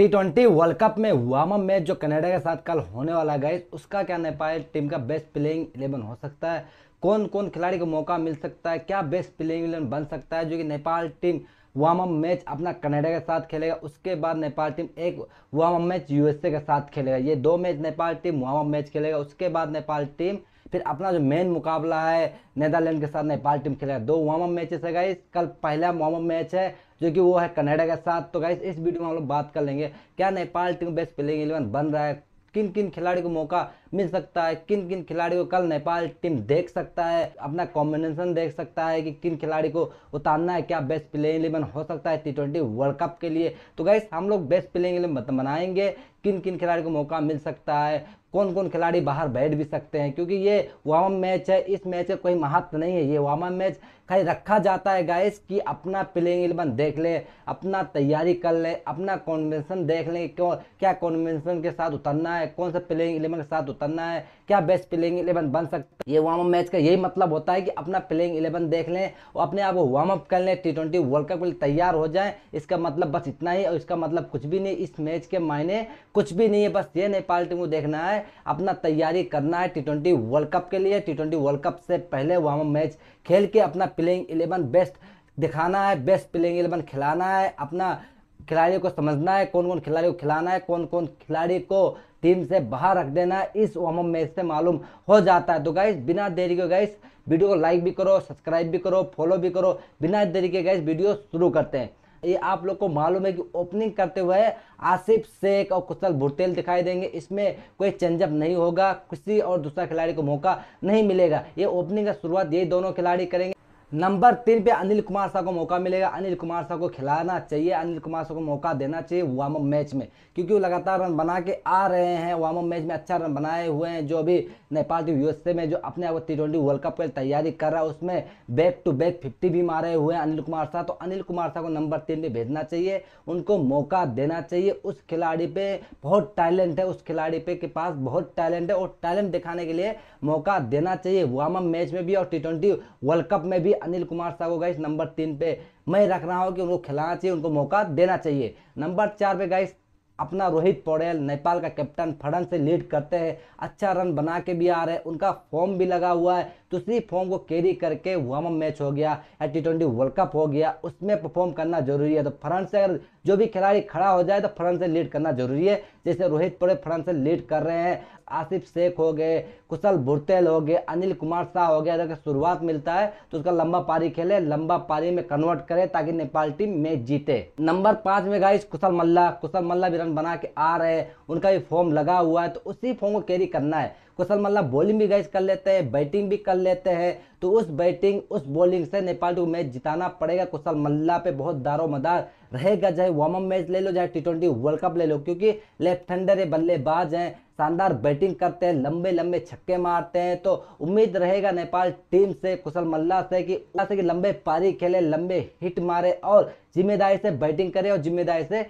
T twenty World Cup में warm up match जो Canada के साथ कल होने वाला गए उसका क्या नेपाल टीम का बेस्ट प्लेइंग इलेवन हो सकता है कौन कौन खिलाड़ी को मौका मिल सकता है क्या बेस्ट प्लेइंग इलेवन बन सकता है जो कि Nepal team warm up match अपना कनाडा के साथ खेलेगा उसके बाद नेपाल टीम एक वार्म अप मैच यूएसए के साथ खेलेगा ये दो match Nepal team warm up match खेलेगा उसके बाद नेपाल टीम फिर अपना जो मेन मुकाबला है नेदरलैंड के साथ नेपाल टीम खेलेगा दो वार्म अप मैचेस है गाइस कल पहला वार्म अप मैच है जो कि वो है कनाडा के साथ तो गाइस इस वीडियो में हम लोग बात कर लेंगे क्या Nepal team best playing eleven बन रहा है किन किन खिलाड़ी को मौका मिल सकता है किन किन खिलाड़ी को कल नेपाल टीम देख सकता है अपना कॉम्बिनेशन देख सकता है कि किन खिलाड़ी को उतारना है क्या बेस्ट प्लेइंग इलेवन हो सकता है टी ट्वेंटी वर्ल्ड कप के लिए तो गैस हम लोग बेस्ट प्लेइंग इलेवन बनाएंगे किन किन खिलाड़ी को मौका मिल सकता है कौन कौन खिलाड़ी बाहर बैठ भी सकते हैं क्योंकि ये वार्म मैच है इस मैच का कोई महत्व नहीं है ये वार्म मैच खाली रखा जाता है गाइस कि अपना प्लेइंग इलेवन देख ले अपना तैयारी कर ले अपना कॉन्वेंशन देख लें क्यों क्या कॉन्वेंशन के साथ उतरना है कौन सा प्लेइंग इलेवन के साथ उतरना है क्या बेस्ट प्लेइंग इलेवन बन सकता है ये वार्म मैच का यही मतलब होता है कि अपना प्लेइंग इलेवन देख लें और अपने आप को वार्म अप कर लें टी ट्वेंटी वर्ल्ड कप के लिए तैयार हो जाएं इसका मतलब बस इतना ही और इसका मतलब कुछ भी नहीं इस मैच के मायने कुछ भी नहीं है बस ये नेपाल टीम को देखना है अपना तैयारी करना है टी ट्वेंटी वर्ल्ड कप के लिए टी ट्वेंटी वर्ल्ड कप से पहले वार्म अप मैच खेल के अपना प्लेइंग इलेवन बेस्ट दिखाना है बेस्ट प्लेइंग इलेवन खिलाना है अपना खिलाड़ियों को समझना है कौन कौन खिलाड़ी को खिलाना है कौन कौन खिलाड़ी को टीम से बाहर रख देना इस वार्म मैच से मालूम हो जाता है तो गाइस बिना देरी के गाइस वीडियो को लाइक भी करो सब्सक्राइब भी करो फॉलो भी करो बिना देरी के गाइस वीडियो शुरू करते हैं ये आप लोग को मालूम है कि ओपनिंग करते हुए आसिफ शेख और कुशल भुटेल दिखाई देंगे इसमें कोई चेंजअप नहीं होगा किसी और दूसरा खिलाड़ी को मौका नहीं मिलेगा ये ओपनिंग का शुरुआत ये दोनों खिलाड़ी करेंगे नंबर तीन पे अनिल कुमार शाह को मौका मिलेगा अनिल कुमार शाह को खिलाना चाहिए अनिल कुमार शाह को मौका देना चाहिए वार्म मैच में क्योंकि वो लगातार रन बना के आ रहे हैं वार्म मैच में अच्छा रन बनाए हुए हैं जो अभी नेपाल टीम यूएसए में जो अपने आप टी ट्वेंटी वर्ल्ड कप की तैयारी कर रहा है उसमें बैक टू बैक फिफ्टी भी मारे हुए हैं अनिल कुमार शाह तो अनिल कुमार शाह को नंबर तीन पर भेजना चाहिए उनको मौका देना चाहिए उस खिलाड़ी पे बहुत टैलेंट है उस खिलाड़ी पे के पास बहुत टैलेंट है और टैलेंट दिखाने के लिए मौका देना चाहिए वार्म मैच में भी और टी ट्वेंटी वर्ल्ड कप में भी अनिल कुमार साह को गाइस नंबर तीन पे मैं रख रहा हूँ कि उनको खिलाना चाहिए उनको मौका देना चाहिए नंबर चार पे गाइस अपना रोहित पौडेल नेपाल का कैप्टन फड़न से लीड करते हैं अच्छा रन बना के भी आ रहे हैं उनका फॉर्म भी लगा हुआ है तो उसी फॉर्म को कैरी करके वार्म अप मैच हो गया या टी ट्वेंटी वर्ल्ड कप हो गया उसमें परफॉर्म करना जरूरी है तो फरन से अगर जो भी खिलाड़ी खड़ा हो जाए तो फरन से लीड करना जरूरी है जैसे रोहित पौड़े फरन से लीड कर रहे हैं आसिफ शेख हो गए कुशल बुरतेल हो गए अनिल कुमार शाह हो गया अगर शुरुआत मिलता है तो उसका लंबा पारी खेले लंबा पारी में कन्वर्ट करे ताकि नेपाल टीम मैच जीते नंबर पांच में गाइस कुशल मल्ला कुशल मल्ला भी रन बना के आ रहे हैं उनका भी फॉर्म लगा हुआ है तो उसी फॉर्म को कैरी करना है कुशल मल्ला बॉलिंग भी गाइस कर लेते हैं बैटिंग भी कर लेते हैं तो उस बैटिंग उस बॉलिंग से नेपाल को मैच जिताना पड़ेगा कुशल मल्ला पे बहुत दारो मदार रहेगा चाहे वार्म अप मैच ले लो चाहे टी ट्वेंटी वर्ल्ड कप ले लो क्योंकि लेफ्ट हैंडर ये बल्लेबाज हैं शानदार बैटिंग करते हैं लंबे लंबे छक्के मारते हैं तो उम्मीद रहेगा नेपाल टीम से कुशल मल्ला से कि से कि लंबे पारी खेले लंबे हिट मारे और जिम्मेदारी से बैटिंग करें और जिम्मेदारी से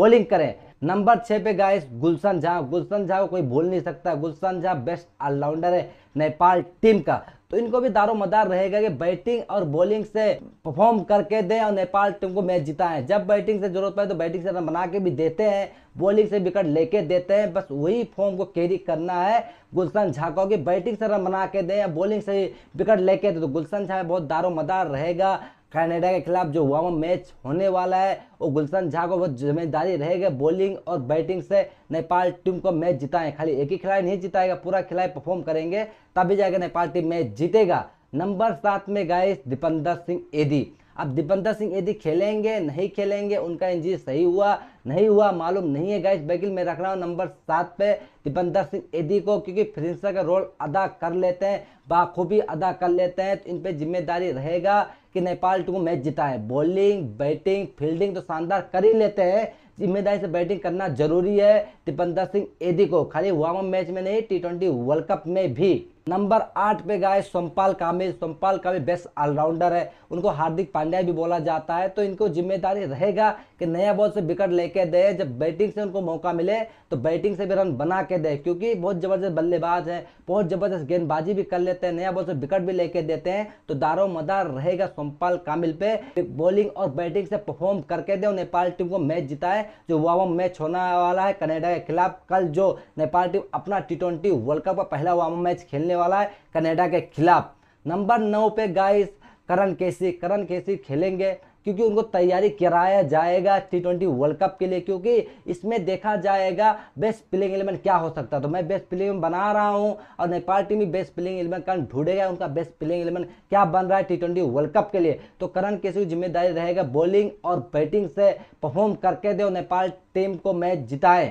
बॉलिंग करें नंबर छः पे गाइस गुलशन झा गुलशन झा को कोई भूल नहीं सकता गुलशन झा बेस्ट ऑलराउंडर है नेपाल टीम का तो इनको भी दारोमदार रहेगा कि बैटिंग और बॉलिंग से परफॉर्म करके दें और नेपाल टीम को मैच जिताए जब बैटिंग से जरूरत पड़े तो बैटिंग से रन बना के भी देते हैं बॉलिंग से विकेट लेके देते हैं बस वही फॉर्म को कैरी करना है गुलशन झा को कि बैटिंग से रन बना के दें या बॉलिंग से विकेट लेके दे तो गुलशन झा बहुत दारोमदार रहेगा कनाडा के खिलाफ जो वार्म मैच होने वाला है वो गुलशन झा को वो जिम्मेदारी रहेगा बॉलिंग और बैटिंग से नेपाल टीम को मैच जिताएं खाली एक ही खिलाड़ी नहीं जिताएगा पूरा खिलाड़ी परफॉर्म करेंगे तभी जाकर नेपाल टीम मैच जीतेगा नंबर सात में गाइस दीपेंद्र सिंह एदी अब दीपंतर सिंह यदि खेलेंगे नहीं खेलेंगे उनका इंजरी सही हुआ नहीं हुआ मालूम नहीं है गाइस बैकिल मैं रख रहा हूँ नंबर सात पे दीपंतर सिंह एदी को क्योंकि फिनिशर का रोल अदा कर लेते हैं बाखूबी अदा कर लेते हैं तो इन पर जिम्मेदारी रहेगा कि नेपाल टू मैच जिताए है बॉलिंग बैटिंग फील्डिंग तो शानदार कर ही लेते हैं जिम्मेदारी से बैटिंग करना जरूरी है दीपंतर सिंह एदी को खाली वार्म मैच में नहीं टी वर्ल्ड कप में भी नंबर आठ पे गए सोमपाल कामे सोमपाल कामे बेस्ट ऑलराउंडर है उनको हार्दिक पांड्या भी बोला जाता है तो इनको जिम्मेदारी रहेगा कि नया बॉल से विकेट लेके दे जब बैटिंग से उनको मौका मिले तो बैटिंग से भी रन बना के दे क्योंकि बहुत ज़बरदस्त बल्लेबाज है बहुत ज़बरदस्त गेंदबाजी भी कर लेते हैं नया बॉल से विकेट भी लेके देते हैं तो दारो मदार रहेगा सोमपाल कामिल पे बॉलिंग और बैटिंग से परफॉर्म करके दे और नेपाल टीम को मैच जिताए जो वार्म मैच होने वाला है कनेडा के खिलाफ कल जो नेपाल टीम अपना टी वर्ल्ड कप का पहला वार्म मैच खेलने वाला है कनाडा के खिलाफ नंबर नौ पे गाइस करण केसी करण केसी खेलेंगे क्योंकि उनको तैयारी कराया जाएगा टी ट्वेंटी वर्ल्ड कप के लिए क्योंकि इसमें देखा जाएगा बेस्ट प्लेइंग एलिमेंट क्या हो सकता है तो मैं बेस्ट प्लेइंग बना रहा हूं और नेपाल टीम भी बेस्ट प्लेइंग एलिमेंट कारण ढूंढेगा उनका बेस्ट प्लेइंग एलिमेंट क्या बन रहा है टी ट्वेंटी वर्ल्ड कप के लिए तो करण केसी की जिम्मेदारी रहेगा बॉलिंग और बैटिंग से परफॉर्म करके दे नेपाल टीम को मैच जिताए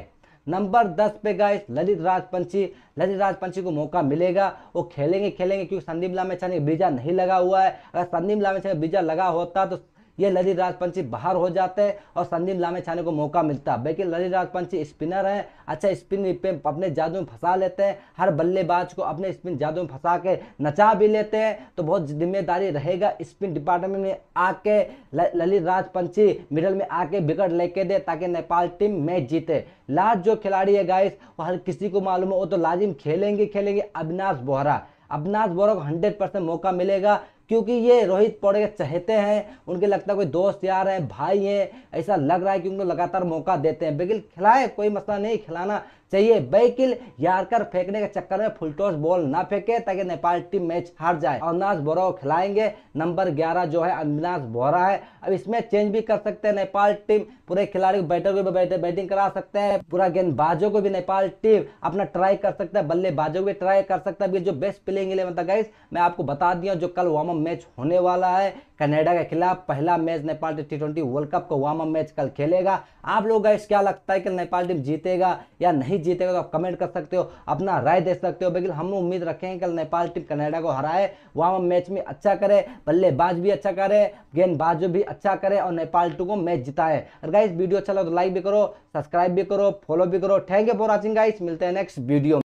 नंबर दस पे गए ललित राजपंछी ललित राजपंची को मौका मिलेगा वो खेलेंगे खेलेंगे क्योंकि संदीप लामेछा ने बीजा नहीं लगा हुआ है अगर संदीप लामेछा ने बीजा लगा होता तो ये ललित राजपंछी बाहर हो जाते हैं और संदीप लामे छाने को मौका मिलता है बल्कि ललित राजपंछी स्पिनर है अच्छा स्पिन पे अपने जादू में फंसा लेते हैं हर बल्लेबाज को अपने स्पिन जादू में फंसा के नचा भी लेते हैं तो बहुत जिम्मेदारी रहेगा स्पिन डिपार्टमेंट में आके ललित राजपंछी मिडल में आके विकेट लेके दे ताकि नेपाल टीम मैच जीते लास्ट जो खिलाड़ी है गाइस वो हर किसी को मालूम है वो तो लाजिम खेलेंगे खेलेंगे अविनाश बोहरा अविनाश बोहरा को हंड्रेड परसेंट मौका मिलेगा क्योंकि ये रोहित पौड़े के चहेते हैं उनके लगता है कोई दोस्त यार है भाई है ऐसा लग रहा है कि उनको लगातार मौका देते हैं बिल्कुल खिलाए कोई मसला नहीं खिलाना चाहिए बैकिल यारकर फेंकने के चक्कर में फुलटॉस बॉल ना फेंके ताकि नेपाल टीम मैच हार जाए अविनाश बोरा को खिलाएंगे नंबर ग्यारह जो है अविनाश बोरा है अब इसमें चेंज भी कर सकते हैं नेपाल टीम पूरे खिलाड़ी बैटर को भी बैटिंग करा सकते हैं पूरा गेंदबाजों को भी नेपाल टीम अपना ट्राई कर सकता है बल्लेबाजों को भी ट्राई कर सकता है जो बेस्ट प्लेइंग इलेवन था गाइस मैं आपको बता दिया जो कल वार्म मैच होने वाला है कनाडा के खिलाफ पहला match Nepal T twenty World Cup का वार्म मैच कल खेलेगा आप लोग गाइस क्या लगता है कि नेपाल टीम जीतेगा या नहीं जीतेगा तो आप कमेंट कर सकते हो अपना राय दे सकते हो लेकिन हम उम्मीद रखें कल नेपाल टीम कनाडा को हराए वार्म मैच में अच्छा करे बल्लेबाज भी अच्छा करे गेंदबाज भी अच्छा करे और नेपाल टीम को मैच जिताए अगर गाइस वीडियो अच्छा लगा तो लाइक भी करो सब्सक्राइब भी करो फॉलो भी करो thank you for watching guys मिलते हैं नेक्स्ट वीडियो